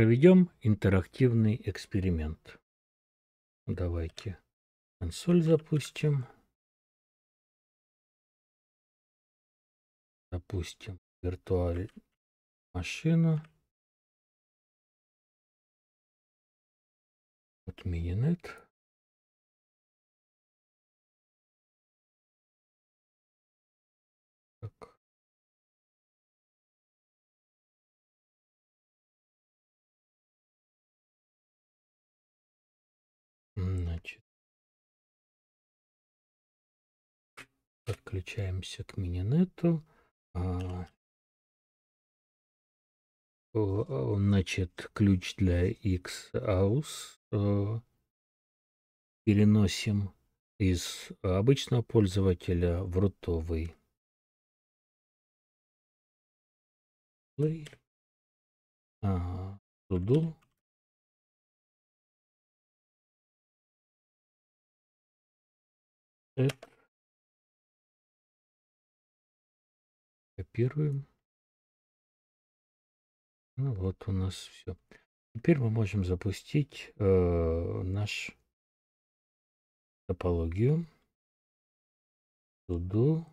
Проведем интерактивный эксперимент. Давайте консоль запустим. Запустим виртуальную машину. Вот мининет. подключаемся к мининету. А, значит, ключ для XAUS э, переносим из обычного пользователя в рутовый. Play. Ну а, копируем. Ну вот у нас все. Теперь мы можем запустить э, наш топологию. Туду.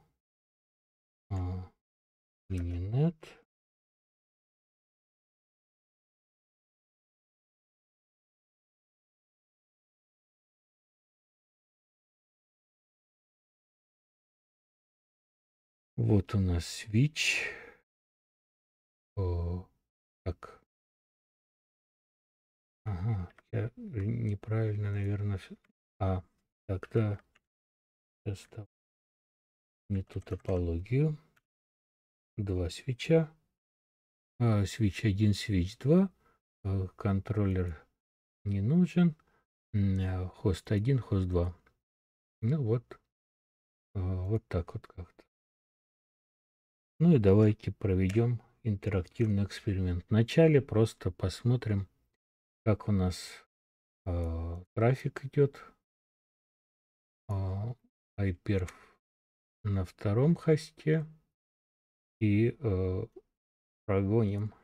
Мининет. А, Вот у нас switch. О, так. Ага, я неправильно, наверное, все. А, тогда сейчас -то. не ту топологию. Два свеча. свич 1, свич 2. контроллер не нужен. Э, хост 1, хост 2. Ну вот. Э, вот так вот как-то. Ну и давайте проведем интерактивный эксперимент. Вначале просто посмотрим, как у нас э, трафик идет. Э, iPerf на втором хосте. И э, прогоним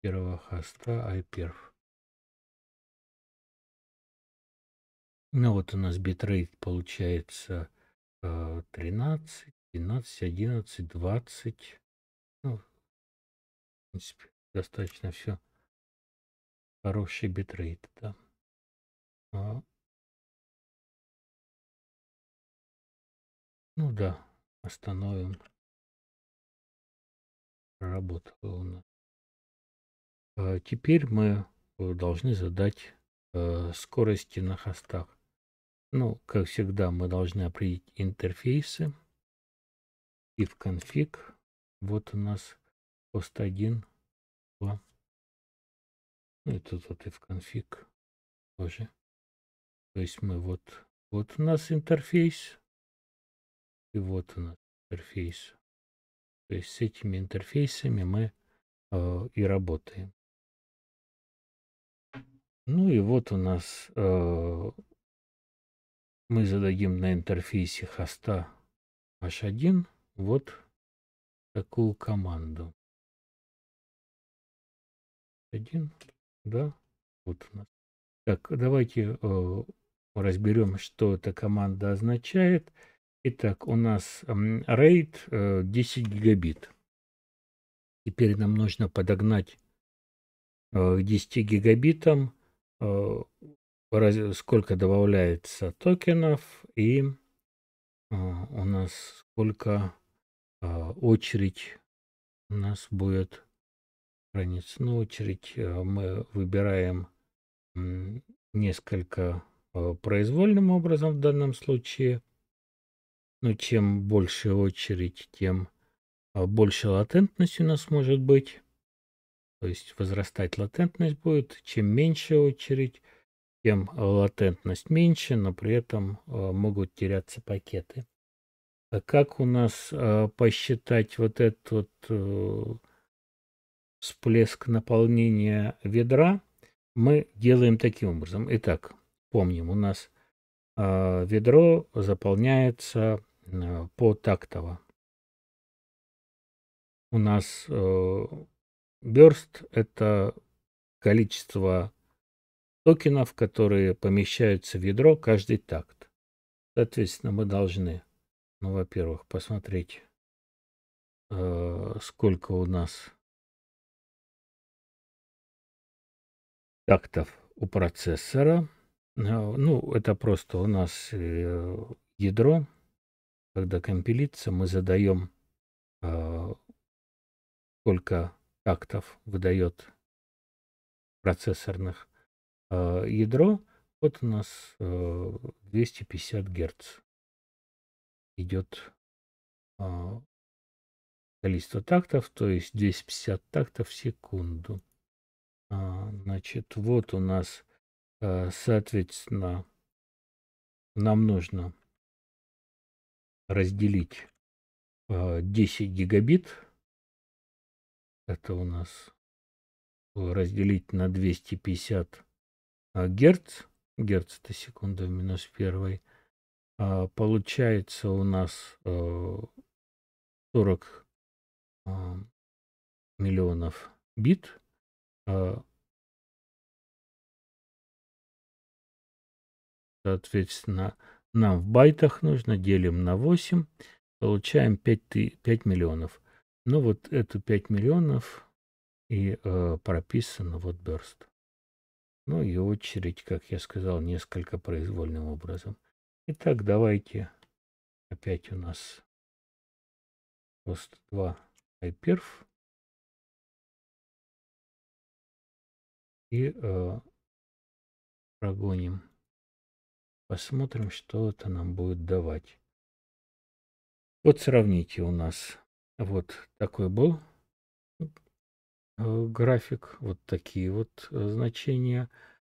первого хоста iPerf. Ну вот у нас битрейт получается э, 13. 12, 11, 20. Ну, в принципе, достаточно все. Хороший битрейт, да. А. Ну да, остановим. Работала у нас. А теперь мы должны задать э, скорости на хостах. Ну, как всегда, мы должны определить интерфейсы. И в конфиг вот у нас пост 1, 2. Ну и тут вот и в конфиг тоже. То есть мы вот, вот у нас интерфейс, и вот у нас интерфейс. То есть с этими интерфейсами мы э, и работаем. Ну и вот у нас э, мы зададим на интерфейсе хоста h1 вот такую команду. Один, да, вот у нас. Так, давайте э, разберем, что эта команда означает. Итак, у нас RAID э, 10 гигабит. Теперь нам нужно подогнать э, 10 гигабитам, э, раз, сколько добавляется токенов и э, у нас сколько а, очередь у нас будет страниц на ну, очередь. А, мы выбираем несколько а, произвольным образом в данном случае. Но чем больше очередь, тем больше латентность у нас может быть. То есть возрастать латентность будет. Чем меньше очередь, тем латентность меньше, но при этом могут теряться пакеты. А как у нас э, посчитать вот этот э, всплеск наполнения ведра? Мы делаем таким образом. Итак, помним, у нас э, ведро заполняется э, по тактово. У нас э, Burst – это количество токенов, которые помещаются в ведро каждый такт. Соответственно, мы должны ну, во-первых, посмотреть, э, сколько у нас тактов у процессора. Э, ну, это просто у нас э, ядро. Когда компилится, мы задаем, сколько тактов выдает процессорных ядро. Вот у нас 250 Гц идет а, количество тактов, то есть 250 тактов в секунду. А, значит, вот у нас, а, соответственно, нам нужно разделить 10 гигабит. Это у нас разделить на 250 герц. Герц это секунда в минус первой. А, получается у нас 40 э, а, миллионов бит. Э. Соответственно, нам в байтах нужно, делим на 8, получаем 5, 5 миллионов. Ну вот эту 5 миллионов и э, прописано вот burst. Ну и очередь, как я сказал, несколько произвольным образом. Итак, давайте опять у нас просто два iperf. И э, прогоним. Посмотрим, что это нам будет давать. Вот сравните у нас. Вот такой был э, график. Вот такие вот э, значения.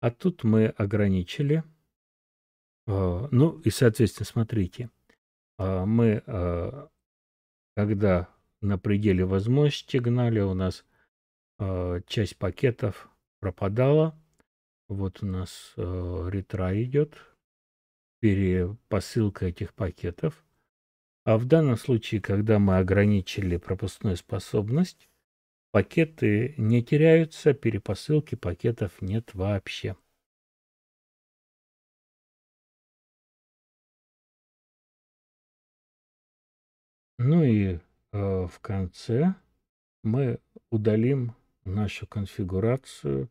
А тут мы ограничили а, ну и, соответственно, смотрите, а, мы, а, когда на пределе возможности гнали, у нас часть пакетов пропадала. Вот у нас ретра идет, перепосылка этих пакетов. А в данном случае, когда мы ограничили пропускную способность, пакеты не теряются, перепосылки пакетов нет вообще. Ну и э, в конце мы удалим нашу конфигурацию,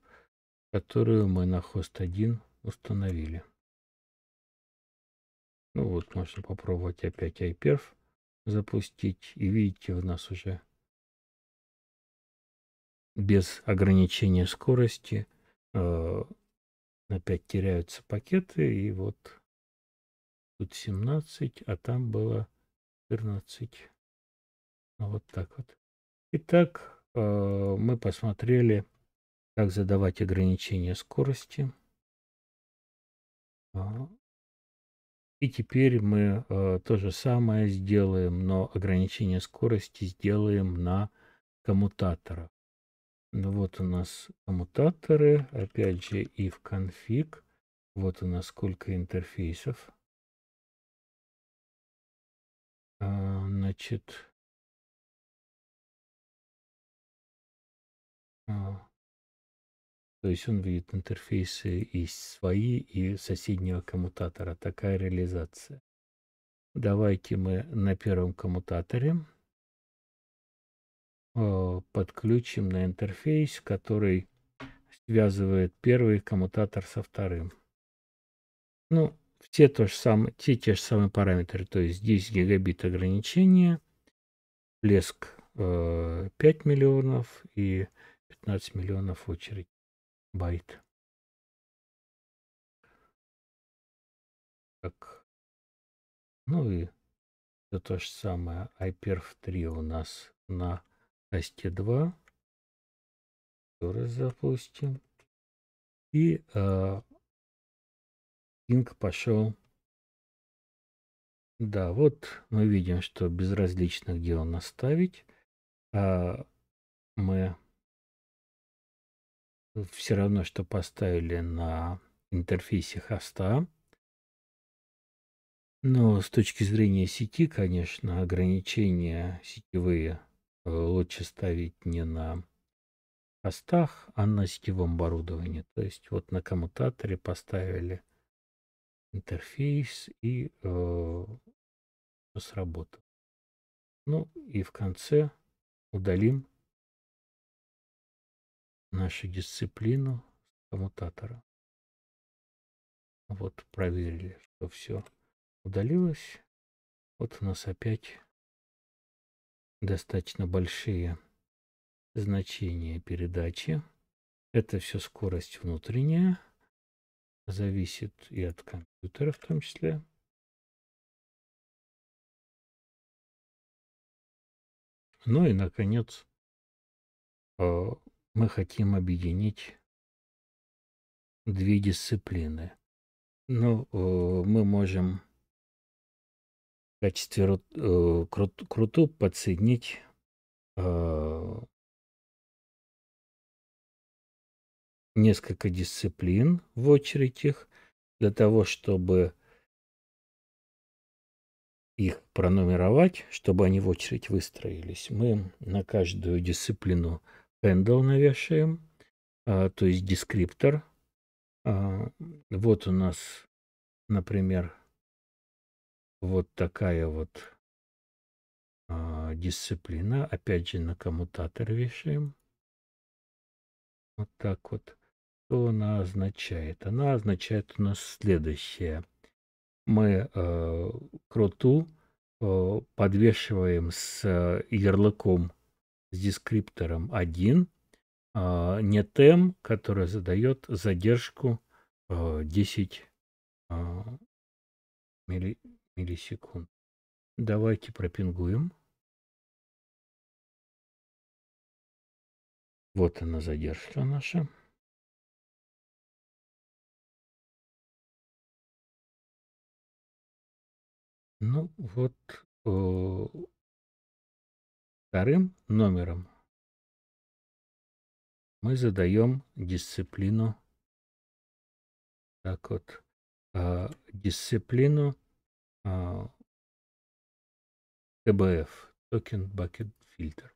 которую мы на хост 1 установили. Ну вот, можно попробовать опять iPerf запустить. И видите, у нас уже без ограничения скорости э, опять теряются пакеты. И вот тут 17, а там было 14. Ну, вот так вот. Итак, э, мы посмотрели, как задавать ограничение скорости. А, и теперь мы э, то же самое сделаем, но ограничение скорости сделаем на коммутаторах. Ну вот у нас коммутаторы, опять же, и в конфиг. Вот у нас сколько интерфейсов. А, значит, а, то есть он видит интерфейсы и свои, и соседнего коммутатора. Такая реализация. Давайте мы на первом коммутаторе а, подключим на интерфейс, который связывает первый коммутатор со вторым. Ну, те, то же самое, те те же самые параметры, то есть 10 гигабит ограничения, плеск э, 5 миллионов и 15 миллионов очередь байт. Так. Ну и все то же самое. iPerf 3 у нас на осте 2. Еще раз запустим. И э, Кинг пошел. Да, вот мы видим, что безразлично, где он оставить. А мы все равно, что поставили на интерфейсе хоста. Но с точки зрения сети, конечно, ограничения сетевые э, лучше ставить не на хостах, а на сетевом оборудовании. То есть вот на коммутаторе поставили – интерфейс и э, сработал. Ну и в конце удалим нашу дисциплину коммутатора. Вот проверили, что все удалилось. Вот у нас опять достаточно большие значения передачи. Это все скорость внутренняя зависит и от компьютера в том числе. Ну и, наконец, э, мы хотим объединить две дисциплины. Ну, э, мы можем в качестве э, круту подсоединить несколько дисциплин в очередь их для того, чтобы их пронумеровать, чтобы они в очередь выстроились. Мы на каждую дисциплину handle навешаем, а, то есть дескриптор. А, вот у нас, например, вот такая вот а, дисциплина. Опять же на коммутатор вешаем. Вот так вот что она означает? Она означает у нас следующее. Мы э, круту э, подвешиваем с э, ярлыком, с дескриптором 1, э, а, не тем, который задает задержку э, 10 э, милли, миллисекунд. Давайте пропингуем. Вот она задержка наша. Ну вот э, вторым номером мы задаем дисциплину. Так вот, э, дисциплину э, а, ТБФ, токен бакет фильтр.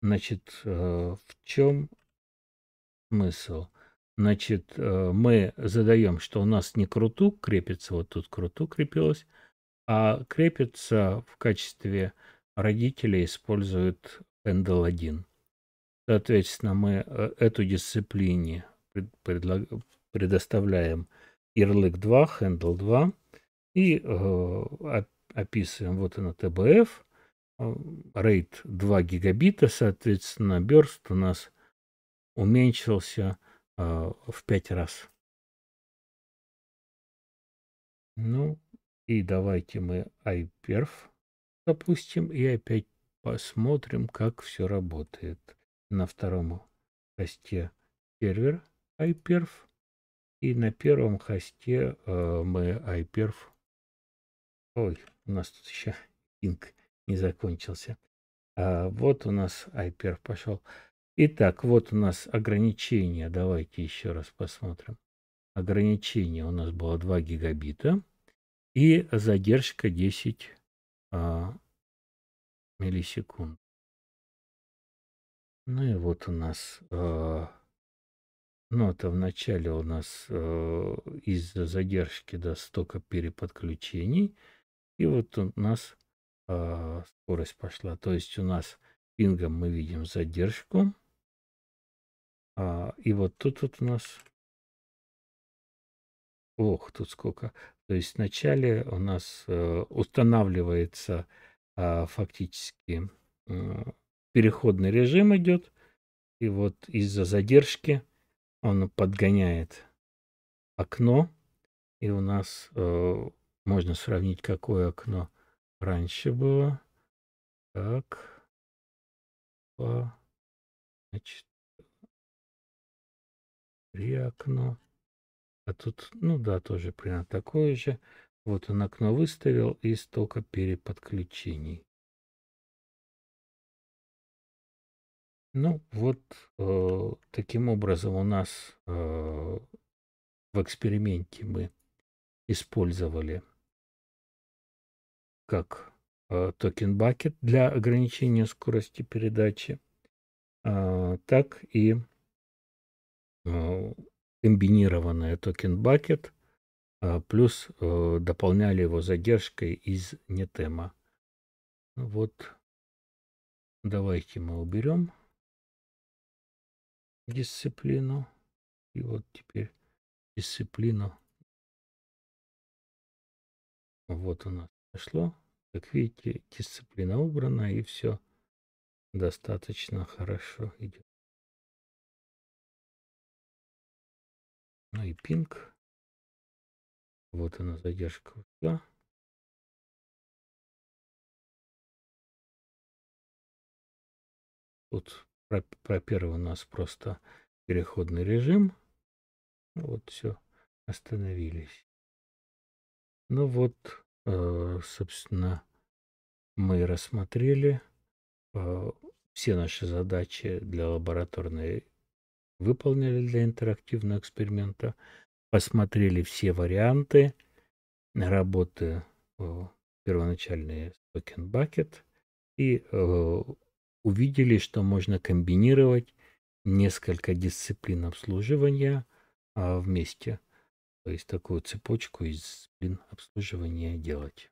Значит, э, в чем смысл? Значит, э, мы задаем, что у нас не крутук крепится, вот тут крутук крепилось, а крепится в качестве родителя используют handle 1. Соответственно, мы э, эту дисциплине предоставляем ярлык 2, handle 2 и э, описываем вот она TBF, э, рейд 2 гигабита, соответственно, берст у нас уменьшился в 5 раз. Ну, и давайте мы iPerf запустим и опять посмотрим, как все работает. На втором хосте сервер iPerf. И на первом хосте э, мы iPerf. Ой, у нас тут еще инк не закончился. А вот у нас iPerf пошел. Итак, вот у нас ограничение. Давайте еще раз посмотрим. Ограничение у нас было 2 гигабита и задержка 10 а, миллисекунд. Ну и вот у нас а, э, нота ну, в начале у нас а, из-за задержки до да, столько переподключений. И вот у нас а, скорость пошла. То есть у нас пингом мы видим задержку. А, и вот тут вот у нас Ох, тут сколько. То есть вначале у нас э, устанавливается а, фактически э, переходный режим идет. И вот из-за задержки он подгоняет окно. И у нас э, можно сравнить, какое окно раньше было. Так. Значит, три окна. А тут, ну да, тоже примерно такое же. Вот он окно выставил и столько переподключений. Ну вот э, таким образом у нас э, в эксперименте мы использовали как э, токен бакет для ограничения скорости передачи, э, так и э, комбинированная токен бакет, а, плюс э, дополняли его задержкой из нетема. Ну вот давайте мы уберем дисциплину. И вот теперь дисциплину. Вот у нас пошло. Как видите, дисциплина убрана и все достаточно хорошо идет. Ну и пинг. Вот она задержка. Да. Тут про первый у нас просто переходный режим. Вот все, остановились. Ну вот, э, собственно, мы рассмотрели э, все наши задачи для лабораторной выполнили для интерактивного эксперимента, посмотрели все варианты работы э, первоначальный токен bucket и э, увидели, что можно комбинировать несколько дисциплин обслуживания а, вместе. То есть такую цепочку из дисциплин обслуживания делать.